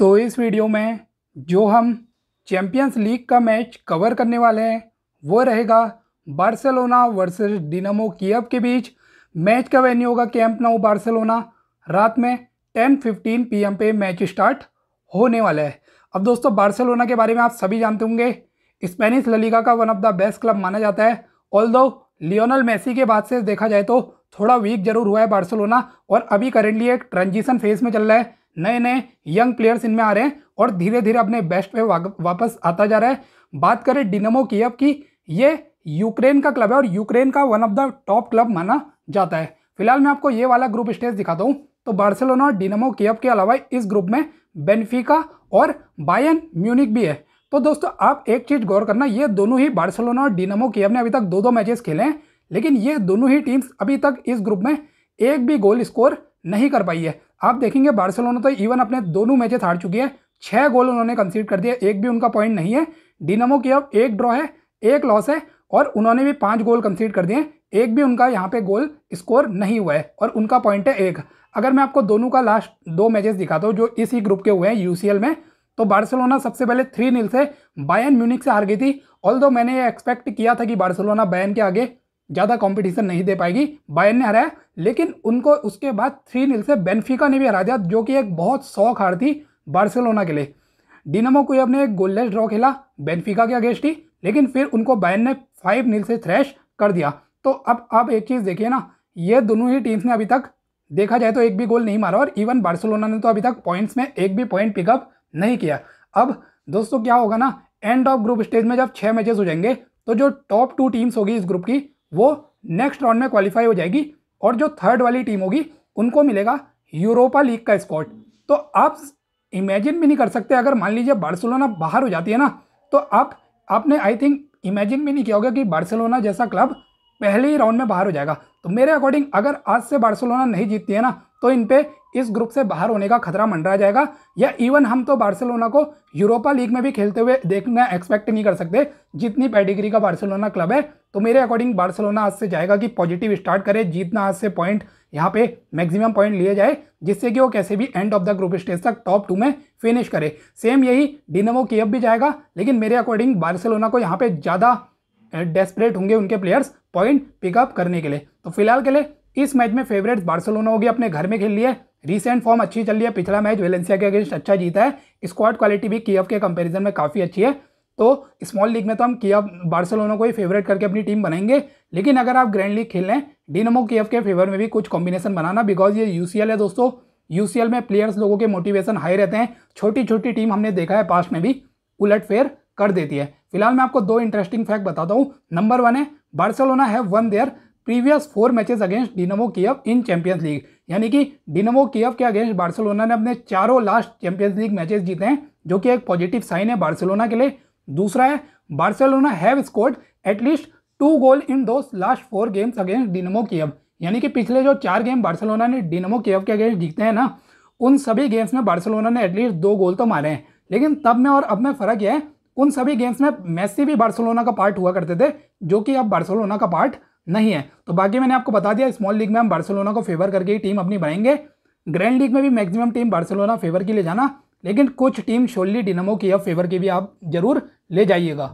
तो इस वीडियो में जो हम चैम्पियंस लीग का मैच कवर करने वाले हैं वो रहेगा बार्सिलोना वर्सेस डिनमो कियव के बीच मैच का वेन्यू होगा कैंप नाउ बार्सिलोना रात में 10:15 पीएम पे मैच स्टार्ट होने वाला है अब दोस्तों बार्सिलोना के बारे में आप सभी जानते होंगे स्पेनिश ललिगा का one of the best club माना जाता है ऑल दो लियोनल मेसी के बाद से देखा जाए तो थोड़ा वीक जरूर हुआ है बार्सिलोना और अभी करेंटली एक ट्रांजिशन फेज में चल रहा है नए नए यंग प्लेयर्स इनमें आ रहे हैं और धीरे धीरे अपने बेस्ट पे वापस आता जा रहा है बात करें डिनमो की अब की ये यूक्रेन का क्लब है और यूक्रेन का one of the top club माना जाता है फिलहाल मैं आपको ये वाला ग्रुप स्टेज दिखाता हूँ तो बार्सिलोना और डिनमो कीअप के अलावा इस ग्रुप में बेनफिका और बायन म्यूनिक भी है तो दोस्तों आप एक चीज़ गौर करना ये दोनों ही बार्सिलोना और डिनमो कीअप ने अभी तक दो दो मैचेस खेले हैं लेकिन ये दोनों ही टीम्स अभी तक इस ग्रुप में एक भी गोल स्कोर नहीं कर पाई है आप देखेंगे बार्सिलोना तो इवन अपने दोनों मैचेस हार चुकी है छः गोल उन्होंने कंसीड कर दिया एक भी उनका पॉइंट नहीं है डिनमो की अब एक ड्रॉ है एक लॉस है और उन्होंने भी पाँच गोल कंसीड कर दिए एक भी उनका यहाँ पे गोल स्कोर नहीं हुआ है और उनका पॉइंट है एक अगर मैं आपको दोनों का लास्ट दो मैचेस दिखाता हूँ जो इसी ग्रुप के हुए हैं यूसीएल में तो बार्सिलोना सबसे पहले थ्री नील से बायन म्यूनिक से हार गई थी ऑल मैंने ये एक्सपेक्ट किया था कि बार्सिलोना बैन के आगे ज़्यादा कंपटीशन नहीं दे पाएगी बायन ने हराया लेकिन उनको उसके बाद थ्री नील से बेनफिका ने भी हरा दिया जो कि एक बहुत शौक हार थी बार्सिलोना के लिए डिनमो को अपने एक गोललेस ड्रॉ खेला बेनफिका के अगेंस्ट ही लेकिन फिर उनको बायन ने फाइव नील से थ्रैश कर दिया तो अब आप एक चीज़ देखिए ना ये दोनों ही टीम्स ने अभी तक देखा जाए तो एक भी गोल नहीं मारा और इवन बार्सिलोना ने तो अभी तक पॉइंट्स में एक भी पॉइंट पिकअप नहीं किया अब दोस्तों क्या होगा ना एंड ऑफ ग्रुप स्टेज में जब छः मैचेस हो जाएंगे तो जो टॉप टू टीम्स होगी इस ग्रुप की वो नेक्स्ट राउंड में क्वालिफाई हो जाएगी और जो थर्ड वाली टीम होगी उनको मिलेगा यूरोपा लीग का स्कॉट तो आप इमेजिन भी नहीं कर सकते अगर मान लीजिए बार्सिलोना बाहर हो जाती है ना तो आप आपने आई थिंक इमेजिन भी नहीं किया होगा कि बार्सिलोना जैसा क्लब पहले ही राउंड में बाहर हो जाएगा तो मेरे अकॉर्डिंग अगर आज से बार्सिलोना नहीं जीतती है ना तो इन पर इस ग्रुप से बाहर होने का खतरा मंडरा जाएगा या इवन हम तो बार्सिलोना को यूरोपा लीग में भी खेलते हुए देखना एक्सपेक्ट नहीं कर सकते जितनी पेडिग्री का बार्सिलोना क्लब है तो मेरे अकॉर्डिंग बार्सलोना आज से जाएगा कि पॉजिटिव स्टार्ट करे जीतना आज से पॉइंट यहाँ पे मैक्सिमम पॉइंट लिए जाए जिससे कि वो कैसे भी end of the group stage तक टॉप टू में फिनिश करे सेम यही डिनमो कीव भी जाएगा लेकिन मेरे अकॉर्डिंग बार्सिलोना को यहाँ पे ज़्यादा डेस्परेट होंगे उनके प्लेयर्स पॉइंट पिकअप करने के लिए तो फिलहाल के लिए इस मैच में फेवरेट बार्सिलोना होगी अपने घर में खेल लिए रिसेंट फॉर्म अच्छी चल रही है पिछला मैच वेलेंसिया के अगेंस्ट अच्छा जीता है स्क्वाड क्वालिटी भी कीव के कंपेरिजन में काफ़ी अच्छी है तो स्मॉल लीग में तो हम किया बार्सलोना को ही फेवरेट करके अपनी टीम बनाएंगे लेकिन अगर आप ग्रैंड लीग खेल लें डिनमो एफ के फेवर में भी कुछ कॉम्बिनेशन बनाना बिकॉज ये यू है दोस्तों यू में प्लेयर्स लोगों के मोटिवेशन हाई रहते हैं छोटी छोटी टीम हमने देखा है पास्ट में भी उलट फेर कर देती है फिलहाल मैं आपको दो इंटरेस्टिंग फैक्ट बताता हूँ नंबर वन है Barcelona have won their previous four matches against Dynamo F in Champions League यानी कि डिनमो एफ के अगेंस्ट बार्सिलोना ने अपने चारों लास्ट चैंपियंस लीग मैचेस जीते हैं जो कि एक पॉजिटिव साइन है बार्सिलोना के लिए दूसरा है Barcelona have scored at least two goals in दो last four games against Dynamo Kyiv यानी कि पिछले जो चार गेम बार्सिलोना ने डिनमो कीव के अगेंस्ट जीते हैं ना उन सभी गेम्स में बार्सिलोना ने एटलीस्ट दो गोल तो मारे हैं लेकिन तब में और अब में फ़र्क यह है उन सभी गेम्स में मेसी भी बार्सिलोना का पार्ट हुआ करते थे जो कि अब बार्सिलोना का पार्ट नहीं है तो बाकी मैंने आपको बता दिया स्मॉल लीग में हम बार्सिलोना को फेवर करके ही टीम अपनी बनाएंगे ग्रैंड लीग में भी मैक्सिमम टीम बार्सिलोना फेवर के लिए जाना लेकिन कुछ टीम शोली डिनमो की फेवर की भी आप जरूर ले जाइएगा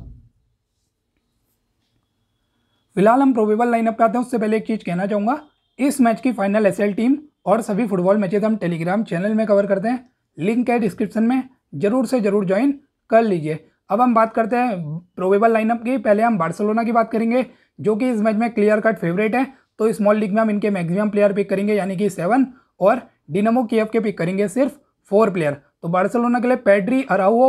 फिलहाल हम प्रोबेबल लाइनअप करते आते हैं उससे पहले एक चीज़ कहना चाहूँगा इस मैच की फाइनल एसएल टीम और सभी फुटबॉल मैचेज हम टेलीग्राम चैनल में कवर करते हैं लिंक है डिस्क्रिप्शन में ज़रूर से ज़रूर ज्वाइन कर लीजिए अब हम बात करते हैं प्रोबेबल लाइनअप की पहले हम बार्सोलोना की बात करेंगे जो कि इस मैच में क्लियर कट फेवरेट है तो स्मॉल लीग में हम इनके मैक्सिमम प्लेयर पिक करेंगे यानी कि सेवन और डिनमो की के पिक करेंगे सिर्फ फोर प्लेयर तो बार्सिलोना के लिए पेड्री अराओ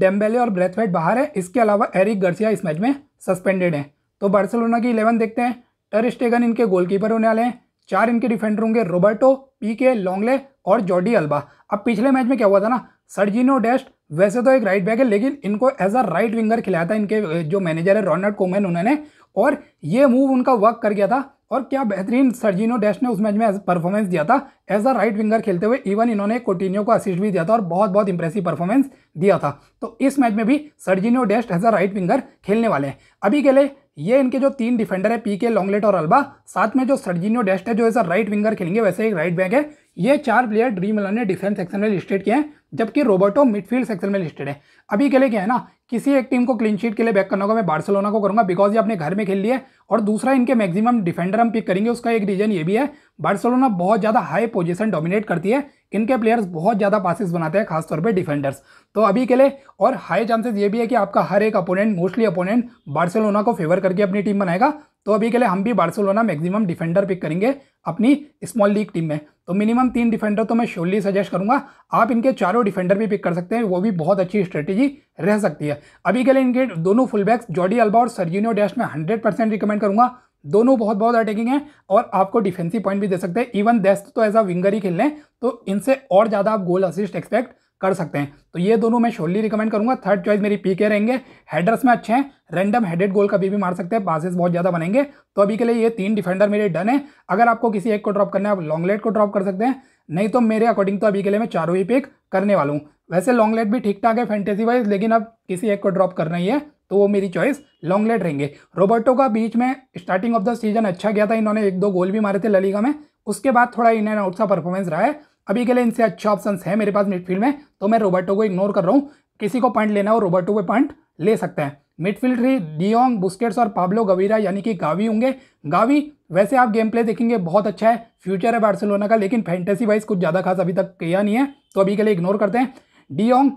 डेम्बेले और ब्रेथवेट बाहर है इसके अलावा एरिक गर्सिया इस मैच में सस्पेंडेड हैं तो बार्सिलोना की इलेवन देखते हैं टर स्टेगन इनके गोलकीपर होने वाले हैं चार इनके डिफेंडर होंगे रोबर्टो पी के लॉन्गले और जॉर्डी अल्बा अब पिछले मैच में क्या हुआ था ना सर्जिनो डेस्ट वैसे तो एक राइट बैक है लेकिन इनको एज अ राइट विंगर खिलाया था इनके जो मैनेजर है रॉनर्ड कोमेन उन्होंने और ये मूव उनका वर्क कर गया था और क्या बेहतरीन सर्जिनो डैश ने उस मैच में परफॉर्मेंस दिया था एज अ राइट विंगर खेलते हुए इवन इन्होंने कोटिनियो को असिस्ट भी दिया था और बहुत बहुत इंप्रेसिव परफॉर्मेंस दिया था तो इस मैच में भी Sergino Dest as a right winger खेलने वाले हैं अभी के लिए ये इनके जो तीन डिफेंडर है पीके लॉन्गलेट और अल्बा साथ में जो सर्जिनियो डेस्ट है जो एज अ राइट विंगर खेलेंगे वैसे एक राइट बैक है ये चार प्लेयर ड्रीम इलेवन ने डिफेंस सेक्शन में लिस्टेड किए हैं जबकि रोबोटो मिडफील्ड सेक्शन में लिस्टेड है अभी के लिए क्या है ना किसी एक टीम को क्लीन शीट के लिए बैक करना होगा मैं बार्सिलोना को करूंगा बिकॉज ये अपने घर में खेल लिए और दूसरा इनके मैक्सिमम डिफेंडर हम पिक करेंगे उसका एक रीजन ये भी है बार्सोलोना बहुत ज़्यादा हाई पोजीशन डोमिनेट करती है इनके प्लेयर्स बहुत ज़्यादा पासिस बनाते हैं खासतौर पे डिफेंडर्स तो अभी के लिए और हाई चांसेस ये भी है कि आपका हर एक अपोनेंट मोस्टली अपोनेंट बार्सिलोना को फेवर करके अपनी टीम बनाएगा तो अभी के लिए हम भी बार्सिलोना मैक्सिमम डिफेंडर पिक करेंगे अपनी स्मॉल लीग टीम में तो मिनिमम तीन डिफेंडर तो मैं श्योरली सजेस्ट करूंगा आप इनके चारों डिफेंडर भी पिक कर सकते हैं वो भी बहुत अच्छी स्ट्रेटेजी रह सकती है अभी के लिए इनके दोनों फुलबैक्स जॉडी अल्बा और सर्जिनो डैश में हंड्रेड परसेंट रिकमेंड करूंगा दोनों बहुत बहुत अटैकिंग हैं और आपको डिफेंसिव पॉइंट भी दे सकते हैं इवन देस्ट तो एज अ विंगर ही खेल लें तो इनसे और ज़्यादा आप गोल असिस्ट एक्सपेक्ट कर सकते हैं तो ये दोनों मैं शोली रिकमेंड करूंगा थर्ड चॉइस मेरी पी के रहेंगे हेडर्स में अच्छे हैं रैंडम हेडेड गोल कभी भी मार सकते हैं पासिस बहुत ज़्यादा बनेंगे तो अभी के लिए ये तीन डिफेंडर मेरे डन है अगर आपको किसी एक को ड्रॉप करना है आप लॉन्ग लेट को ड्रॉप कर सकते हैं नहीं तो मेरे अकॉर्डिंग तो अभी के लिए मैं चारों ही पिक करने वाला हूँ वैसे लॉन्ग लेट भी ठीक ठाक है फैंटेसी वाइज लेकिन अब किसी एक को ड्रॉप करना ही है तो वो मेरी चॉइस लॉन्गलेट रहेंगे रोबर्टो का बीच में स्टार्टिंग ऑफ द सीजन अच्छा गया था इन्होंने एक दो गोल भी मारे थे ललीगा में उसके बाद थोड़ा इन एंड आउट का परफॉर्मेंस रहा है अभी के लिए इनसे अच्छे ऑप्शन है मेरे पास मिडफील्ड में तो मैं रोबर्टो को इग्नोर कर रहा हूँ किसी को पॉइंट लेना हो रोबर्टो पे पॉइंट ले सकते हैं मिडफील्ड थ्री डियोंग बुस्केट्स और पाब्लो गवीरा यानी कि गावी होंगे गावी वैसे आप गेम प्ले देखेंगे बहुत अच्छा है फ्यूचर है बार्सिलोना का लेकिन फैंटेसी वाइज कुछ ज़्यादा खास अभी तक किया नहीं है तो अभी के लिए इग्नोर करते हैं डियोंग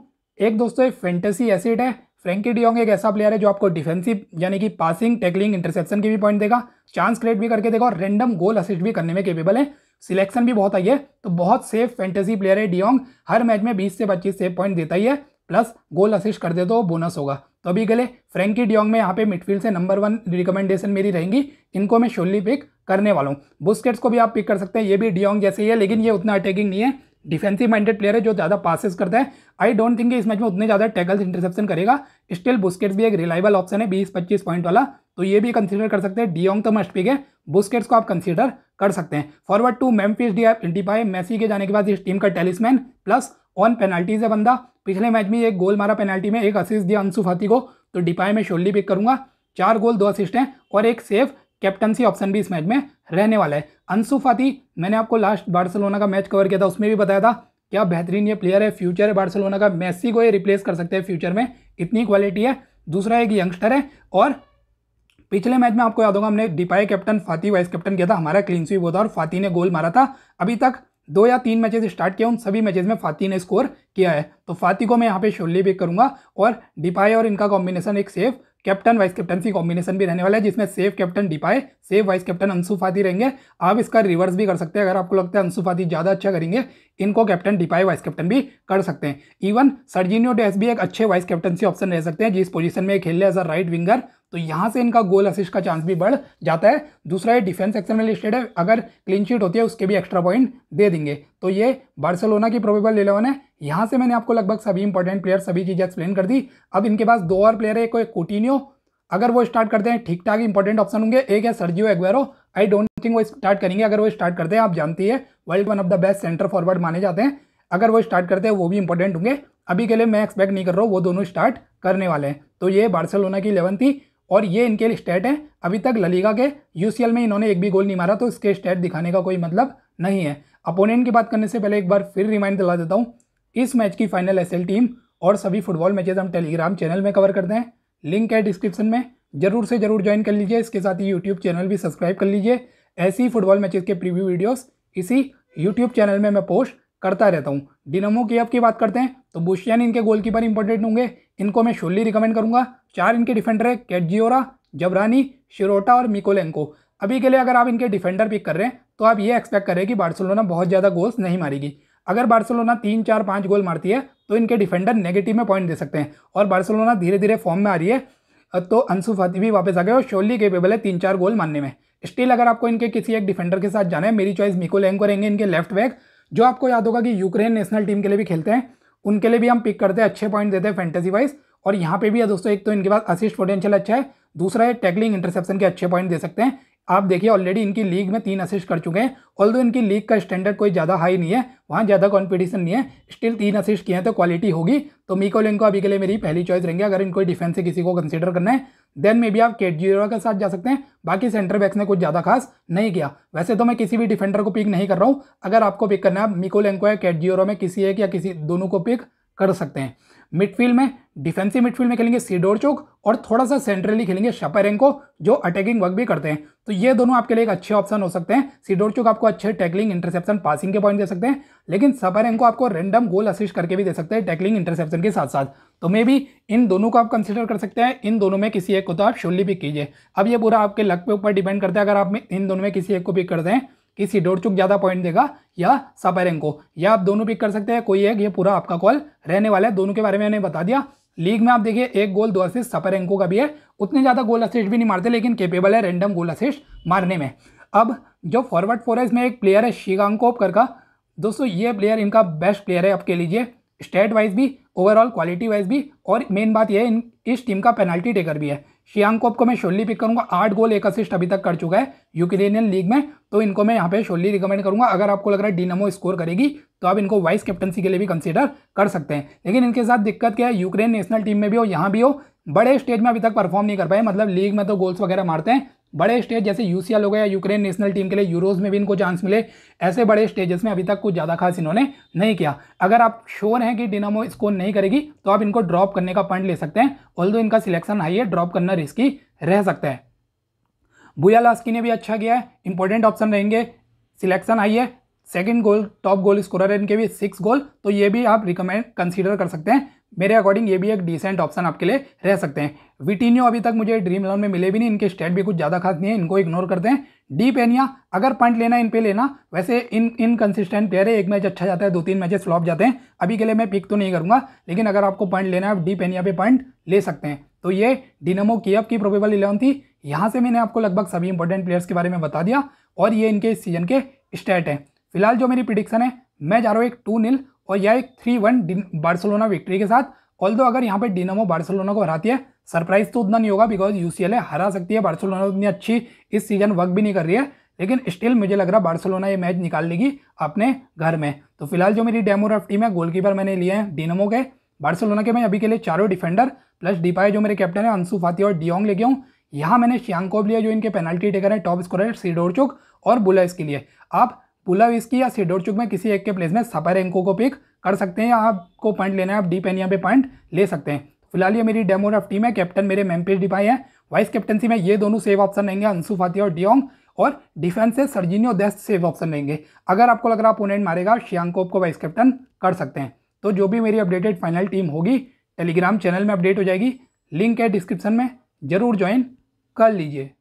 एक दोस्तों एक फैंटेसी एसिड है फ्रेंकी डियोंग एक ऐसा प्लेयर है जो आपको डिफेंसिव यानी कि पासिंग टैकलिंग इंटरसेप्शन के भी पॉइंट देगा चांस क्रिएट भी करके देगा और रैंडम गोल असिस्ट भी करने में केपेबल है सिलेक्शन भी बहुत आई है तो बहुत सेफ फैंटेसी प्लेयर है डियोंग हर मैच में बीस से पच्चीस सेफ पॉइंट देता ही है प्लस गोल असिस्ट कर दे तो बोनस होगा तो अभी के लिए फ्रेंकी डियोंग में यहाँ पे मिडफील्ड से नंबर वन रिकमेंडेशन मेरी रहेंगी इनको मैं शोली पिक करने वाला हूँ बुस्केट्स को भी आप पिक कर सकते हैं ये भी डियोंग जैसे ही है लेकिन ये उतना अटैकिंग नहीं है डिफेंसिव माइंडेड प्लेयर है जो ज़्यादा पासिस करता है आई डोंट थिंक इस मैच में उतने ज़्यादा टैकल्स इंटरसेप्शन करेगा स्टिल बुस्केट्स भी एक रिलायबल ऑप्शन है बीस पच्चीस पॉइंट वाला तो ये भी कंसीडर कर सकते हैं डियोंग तो मस्ट पिक है बुस्केट्स को आप कंसीडर कर सकते हैं forward two Memphis D Depay Messi के जाने के बाद इस टीम का टेलिसमैन प्लस ऑन पेनल्टीज है बंदा पिछले मैच में एक गोल मारा पेनल्टी में एक असिस्ट दिया अंसू फाती को तो डिपाई में शोली पिक करूंगा चार गोल दो असिस्ट हैं और एक सेफ कैप्टनसी ऑप्शन भी इस मैच में रहने वाला है अंशु फाती मैंने आपको लास्ट बार्सलोना का मैच कवर किया था उसमें भी बताया था क्या बेहतरीन ये प्लेयर है फ्यूचर है बार्सलोना का मेसी को ये रिप्लेस कर सकते हैं फ्यूचर में इतनी क्वालिटी है दूसरा एक यंगस्टर है और पिछले मैच में आपको याद होगा हमने Depay captain Fati vice captain किया था हमारा क्लीन स्वीप हुआ था और फाती ने गोल मारा था अभी तक दो या तीन मैचेस स्टार्ट किया उन सभी मैचेस में फाती ने स्कोर किया है तो फाती को मैं यहाँ पे शोल्ली पिक करूँगा और डिपाई और इनका कॉम्बिनेशन एक safe captain vice captaincy combination भी रहने वाला है जिसमें safe captain Depay safe vice captain Ansu रहेंगे आप इसका रिवर्स भी कर सकते हैं अगर आपको लगता है अंसू ज़्यादा अच्छा करेंगे इनको कैप्टन डिपाए वाइस कैप्टन भी कर सकते हैं इवन सर्जिनियो डेस भी एक अच्छे वाइस कैप्टनसी ऑप्शन रह सकते हैं जिस पोजीशन में खेल रहे एज अ राइट विंगर तो यहाँ से इनका गोल असिस्ट का चांस भी बढ़ जाता है दूसरा ये डिफेंस सेक्शन में लिस्टेड है अगर क्लीन शीट होती है उसके भी एक्स्ट्रा पॉइंट दे देंगे तो ये बार्सलोना की प्रोबेबल इलेवन है यहाँ से मैंने आपको लगभग सभी इंपॉर्टेंट प्लेयर सभी चीज़ें एक्सप्लेन कर दी अब इनके पास दो और प्लेयर है एक कोटिनियो अगर वो स्टार्ट करते हैं ठीक ठाक इंपॉर्टेंट ऑप्शन होंगे एक है Sergio Aguero I don't think वो स्टार्ट करेंगे अगर वो स्टार्ट करते हैं आप जानती है world one of the best centre forward माने जाते हैं अगर वो स्टार्ट करते हैं वो भी इंपॉर्टेंट होंगे अभी के लिए मैं एक्सपेक्ट नहीं कर रहा हूँ वो दोनों स्टार्ट करने वाले हैं तो ये बार्सलोना की इलेवन थी और ये इनके लिए स्टेट हैं अभी तक ललीगा के यूसीएल में इन्होंने एक भी गोल नहीं मारा तो इसके स्टेट दिखाने का कोई मतलब नहीं है अपोनेंट की बात करने से पहले एक बार फिर रिमाइंड दिला देता हूँ इस मैच की फाइनल एस टीम और सभी फुटबॉल मैचेज हम टेलीग्राम चैनल में कवर करते हैं लिंक है डिस्क्रिप्शन में जरूर से जरूर ज्वाइन कर लीजिए इसके साथ ही यूट्यूब चैनल भी सब्सक्राइब कर लीजिए ऐसी फुटबॉल मैचेज के प्रीव्यू वीडियोस इसी यूट्यूब चैनल में मैं पोस्ट करता रहता हूँ डिनमो की अब की बात करते हैं तो बुशियान इनके गोलकीपर इंपॉर्टेंट होंगे इनको मैं शोली रिकमेंड करूँगा चार इनके डिफेंडर है कैटजियोरा जबरानी शिरोटा और मिकोलेंको अभी के लिए अगर आप इनके डिफेंडर पिक कर रहे हैं तो आप ये एक्सपेक्ट करें कि बार्सिलोना बहुत ज़्यादा गोल्स नहीं मारेगी अगर बार्सिलोना तीन चार पाँच गोल मारती है तो इनके डिफेंडर नेगेटिव में पॉइंट दे सकते हैं और बार्सिलोना धीरे धीरे फॉर्म में आ रही है तो अंशु फाती भी वापस आ गए और शोली केपेबल है तीन चार गोल मारने में स्टिल अगर आपको इनके किसी एक डिफेंडर के साथ जाना है मेरी चॉइस मिकोलेंको रहेंगे इनके लेफ्ट बैक जो आपको याद होगा कि यूक्रेन नेशनल टीम के लिए भी खेलते हैं उनके लिए भी हम पिक करते हैं अच्छे पॉइंट देते हैं फैंटेसी वाइज और यहाँ पे भी है दोस्तों एक तो इनके पास असिस्ट पोटेंशियल अच्छा है दूसरा है टैगलिंग इंटरसेप्शन के अच्छे पॉइंट दे सकते हैं आप देखिए ऑलरेडी इनकी लीग में तीन असिस्ट कर चुके हैं ऑल इनकी लीग का स्टैंडर्ड कोई ज़्यादा हाई नहीं है वहाँ ज़्यादा कॉम्पिटिशन नहीं है स्टिल तीन असिस्ट किए हैं तो क्वालिटी होगी तो मीको लिंको अभी के लिए मेरी पहली चॉइस रहेंगे अगर इनको डिफेंस से किसी को कंसिडर करना है देन मे भी आप केट के साथ जा सकते हैं बाकी सेंटर बैक्स ने कुछ ज़्यादा खास नहीं किया वैसे तो मैं किसी भी डिफेंडर को पिक नहीं कर रहा हूँ अगर आपको पिक करना है आप मिकोलेंको या केट में किसी एक या किसी दोनों को पिक कर सकते हैं मिडफील्ड में डिफेंसिव मिडफील्ड में खेलेंगे सीडोर चौक और थोड़ा सा सेंट्रली खेलेंगे को जो अटैकिंग वर्क भी करते हैं तो ये दोनों आपके लिए एक अच्छे ऑप्शन हो सकते हैं सीडोर चौक आपको अच्छे टैकलिंग इंटरसेप्शन पासिंग के पॉइंट दे सकते हैं लेकिन को आपको रेंडम गोल असिस्ट करके भी दे सकते हैं टैकलिंग इंटरसेप्शन के साथ साथ तो मे भी इन दोनों को आप कंसिडर कर सकते हैं इन दोनों में किसी एक को तो आप शोली पिक कीजिए अब ये पूरा आपके लक पे ऊपर डिपेंड करता है अगर आप इन दोनों में किसी एक को पिक करते हैं किसी डोरचुक ज़्यादा पॉइंट देगा या सापेरेंग को या आप दोनों पिक कर सकते हैं कोई एक ये पूरा आपका कॉल रहने वाला है दोनों के बारे में मैंने बता दिया लीग में आप देखिए एक गोल दो असिस्ट सपेरेंको का भी है उतने ज़्यादा गोल असिस्ट भी नहीं मारते लेकिन केपेबल है रेंडम गोल असिस्ट मारने में अब जो फॉरवर्ड फोर है इसमें एक प्लेयर है शिगांको कर का दोस्तों ये प्लेयर इनका बेस्ट प्लेयर है आप कह लीजिए स्टेट वाइज भी ओवरऑल क्वालिटी वाइज भी और मेन बात यह है इन इस टीम का पेनल्टी टेकर भी है शियांग को आपको मैं शोली पिक करूंगा आठ गोल एक असिस्ट अभी तक कर चुका है यूक्रेनियन लीग में तो इनको मैं यहाँ पे शोली रिकमेंड करूंगा अगर आपको लग रहा है डीनमो स्कोर करेगी तो आप इनको वाइस कैप्टनसी के लिए भी कंसिडर कर सकते हैं लेकिन इनके साथ दिक्कत क्या है यूक्रेन नेशनल टीम में भी हो यहाँ भी हो बड़े स्टेज में अभी तक परफॉर्म नहीं कर पाए मतलब लीग में तो गोल्स वगैरह मारते हैं बड़े स्टेज जैसे यूसीएल हो गया यूक्रेन नेशनल टीम के लिए यूरोज में भी इनको चांस मिले ऐसे बड़े स्टेजेस में अभी तक कुछ ज़्यादा खास इन्होंने नहीं किया अगर आप श्योर हैं कि डिनामो स्कोर नहीं करेगी तो आप इनको ड्रॉप करने का पॉइंट ले सकते हैं ऑल इनका सिलेक्शन हाई है ड्रॉप करना रिस्की रह सकता है बुया लास्की ने भी अच्छा किया है इंपॉर्टेंट ऑप्शन रहेंगे सिलेक्शन हाई है second goal top goal scorer है इनके भी सिक्स गोल तो ये भी आप रिकमेंड कंसिडर कर सकते हैं मेरे अकॉर्डिंग ये भी एक डिसेंट ऑप्शन आपके लिए रह सकते हैं विटीनियो अभी तक मुझे ड्रीम इलेवन में मिले भी नहीं इनके स्टेट भी कुछ ज़्यादा खास नहीं है इनको इग्नोर करते हैं डी पेनिया अगर पॉइंट लेना इन पे लेना वैसे इन इनकन्सिस्टेंट प्लेयर है एक मैच अच्छा जाता है दो तीन मैचेस फ्लॉप जाते हैं अभी के लिए मैं पिक तो नहीं करूँगा लेकिन अगर आपको पॉइंट लेना है आप डी पेनिया पे पॉइंट ले सकते हैं तो ये डिनमो कीअप की प्रोबेबल इलेवन थी यहाँ से मैंने आपको लगभग सभी इंपॉर्टेंट प्लेयर्स के बारे में बता दिया और ये इनके इस सीजन के स्टेट हैं फिलहाल जो मेरी प्रिडिक्शन है मैं जा रहा हूँ एक टू नील और यह एक थ्री वन बार्सोलोना विक्ट्री के साथ ऑल दो अगर यहाँ पे डिनामो बार्सलोना को हराती है सरप्राइज तो उतना नहीं होगा बिकॉज यूसीएल हरा सकती है बार्सोलोना उतनी अच्छी इस सीजन वर्क भी नहीं कर रही है लेकिन स्टिल मुझे लग रहा है ये मैच निकाल लेगी अपने घर में तो फिलहाल जो मेरी डेमो रफ टीम है गोलकीपर मैंने लिए हैं डिनमो के बार्सोलोना के मैं अभी के लिए चारों डिफेंडर प्लस डीपाई जो मेरे कैप्टन है अंशु फाती और डियोंग लेके हूँ यहाँ मैंने श्यांकोब लिया जो इनके पेनल्टी टेकर है टॉप स्कोर है सीडोर चौक और बुलेस के लिए आप पुलाविस्की या सिडोरचुक में किसी एक के प्लेस में सपारेंको को पिक कर सकते हैं या आपको पॉइंट लेना है आप डी पेन यहाँ पे पॉइंट ले सकते हैं फिलहाल ये मेरी डेमो ऑफ टीम है कैप्टन मेरे मेमपेज डिपाई है वाइस कैप्टनसी में ये दोनों सेव ऑप्शन रहेंगे अंशु फाती और डियोंग और डिफेंस से सर्जिनियो देस्ट सेव ऑप्शन रहेंगे अगर आपको लग रहा अपोनेंट मारेगा श्यांकोप को वाइस कैप्टन कर सकते हैं तो जो भी मेरी अपडेटेड फाइनल टीम होगी टेलीग्राम चैनल में अपडेट हो जाएगी लिंक है डिस्क्रिप्शन में ज़रूर ज्वाइन कर लीजिए